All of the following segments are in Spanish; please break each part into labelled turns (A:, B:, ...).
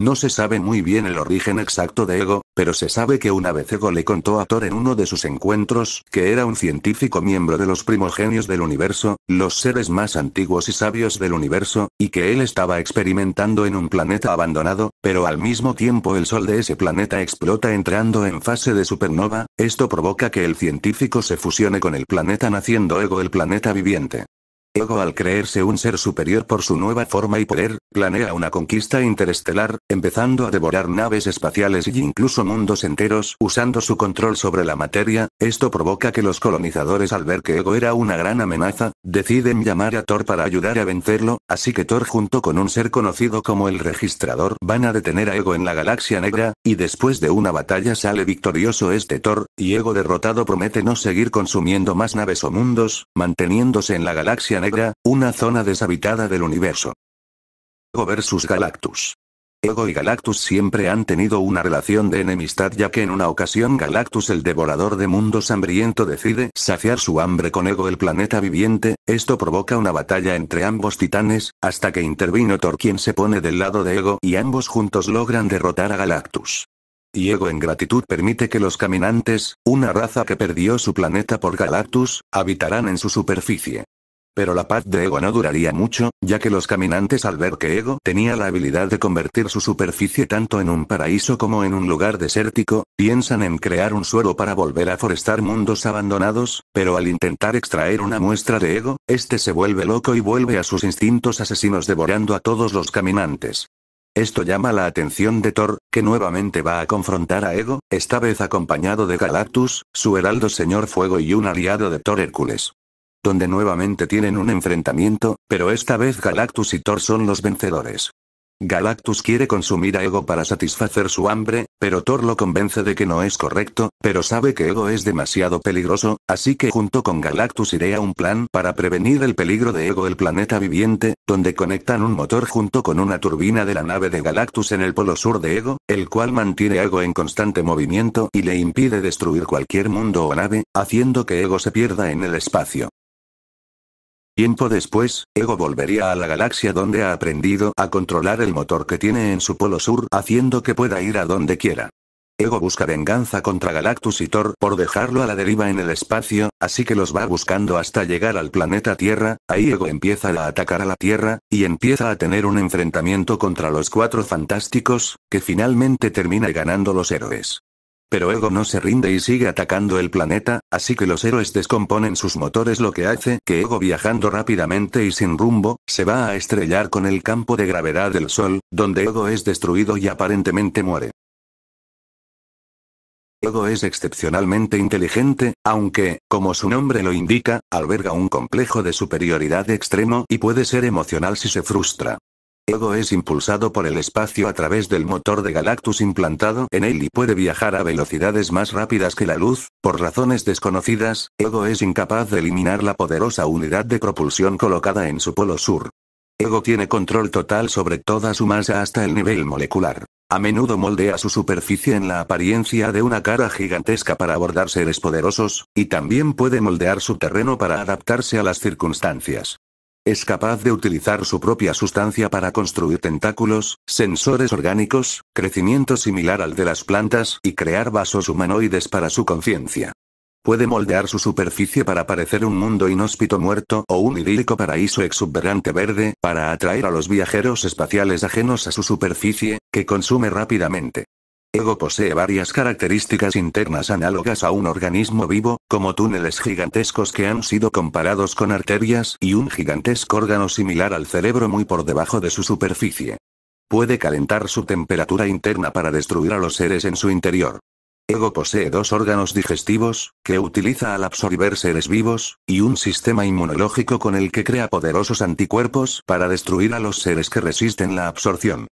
A: No se sabe muy bien el origen exacto de Ego, pero se sabe que una vez Ego le contó a Thor en uno de sus encuentros que era un científico miembro de los primogenios del universo, los seres más antiguos y sabios del universo, y que él estaba experimentando en un planeta abandonado, pero al mismo tiempo el sol de ese planeta explota entrando en fase de supernova, esto provoca que el científico se fusione con el planeta naciendo Ego el planeta viviente. Ego al creerse un ser superior por su nueva forma y poder, planea una conquista interestelar, empezando a devorar naves espaciales e incluso mundos enteros usando su control sobre la materia, esto provoca que los colonizadores al ver que Ego era una gran amenaza, deciden llamar a Thor para ayudar a vencerlo, así que Thor junto con un ser conocido como el registrador van a detener a Ego en la galaxia negra, y después de una batalla sale victorioso este Thor, y Ego derrotado promete no seguir consumiendo más naves o mundos, manteniéndose en la galaxia Negra, una zona deshabitada del universo. Ego versus Galactus. Ego y Galactus siempre han tenido una relación de enemistad ya que en una ocasión Galactus el devorador de mundos hambriento decide saciar su hambre con Ego el planeta viviente, esto provoca una batalla entre ambos titanes, hasta que intervino Thor quien se pone del lado de Ego y ambos juntos logran derrotar a Galactus. Y Ego en gratitud permite que los caminantes, una raza que perdió su planeta por Galactus, habitarán en su superficie. Pero la paz de Ego no duraría mucho, ya que los caminantes al ver que Ego tenía la habilidad de convertir su superficie tanto en un paraíso como en un lugar desértico, piensan en crear un suero para volver a forestar mundos abandonados, pero al intentar extraer una muestra de Ego, este se vuelve loco y vuelve a sus instintos asesinos devorando a todos los caminantes. Esto llama la atención de Thor, que nuevamente va a confrontar a Ego, esta vez acompañado de Galactus, su heraldo señor fuego y un aliado de Thor Hércules donde nuevamente tienen un enfrentamiento, pero esta vez Galactus y Thor son los vencedores. Galactus quiere consumir a Ego para satisfacer su hambre, pero Thor lo convence de que no es correcto, pero sabe que Ego es demasiado peligroso, así que junto con Galactus iré a un plan para prevenir el peligro de Ego el planeta viviente, donde conectan un motor junto con una turbina de la nave de Galactus en el polo sur de Ego, el cual mantiene Ego en constante movimiento y le impide destruir cualquier mundo o nave, haciendo que Ego se pierda en el espacio. Tiempo después, Ego volvería a la galaxia donde ha aprendido a controlar el motor que tiene en su polo sur, haciendo que pueda ir a donde quiera. Ego busca venganza contra Galactus y Thor por dejarlo a la deriva en el espacio, así que los va buscando hasta llegar al planeta Tierra, ahí Ego empieza a atacar a la Tierra, y empieza a tener un enfrentamiento contra los cuatro fantásticos, que finalmente termina ganando los héroes. Pero Ego no se rinde y sigue atacando el planeta, así que los héroes descomponen sus motores lo que hace que Ego viajando rápidamente y sin rumbo, se va a estrellar con el campo de gravedad del Sol, donde Ego es destruido y aparentemente muere. Ego es excepcionalmente inteligente, aunque, como su nombre lo indica, alberga un complejo de superioridad extremo y puede ser emocional si se frustra. Ego es impulsado por el espacio a través del motor de Galactus implantado en él y puede viajar a velocidades más rápidas que la luz, por razones desconocidas, Ego es incapaz de eliminar la poderosa unidad de propulsión colocada en su polo sur. Ego tiene control total sobre toda su masa hasta el nivel molecular. A menudo moldea su superficie en la apariencia de una cara gigantesca para abordar seres poderosos, y también puede moldear su terreno para adaptarse a las circunstancias. Es capaz de utilizar su propia sustancia para construir tentáculos, sensores orgánicos, crecimiento similar al de las plantas y crear vasos humanoides para su conciencia. Puede moldear su superficie para parecer un mundo inhóspito muerto o un idílico paraíso exuberante verde, para atraer a los viajeros espaciales ajenos a su superficie, que consume rápidamente. Ego posee varias características internas análogas a un organismo vivo, como túneles gigantescos que han sido comparados con arterias y un gigantesco órgano similar al cerebro muy por debajo de su superficie. Puede calentar su temperatura interna para destruir a los seres en su interior. Ego posee dos órganos digestivos, que utiliza al absorber seres vivos, y un sistema inmunológico con el que crea poderosos anticuerpos para destruir a los seres que resisten la absorción.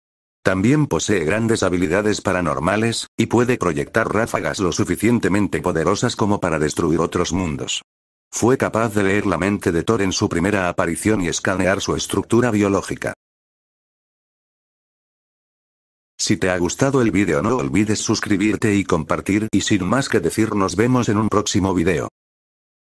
A: También posee grandes habilidades paranormales, y puede proyectar ráfagas lo suficientemente poderosas como para destruir otros mundos. Fue capaz de leer la mente de Thor en su primera aparición y escanear su estructura biológica. Si te ha gustado el vídeo no olvides suscribirte y compartir y sin más que decir nos vemos en un próximo vídeo.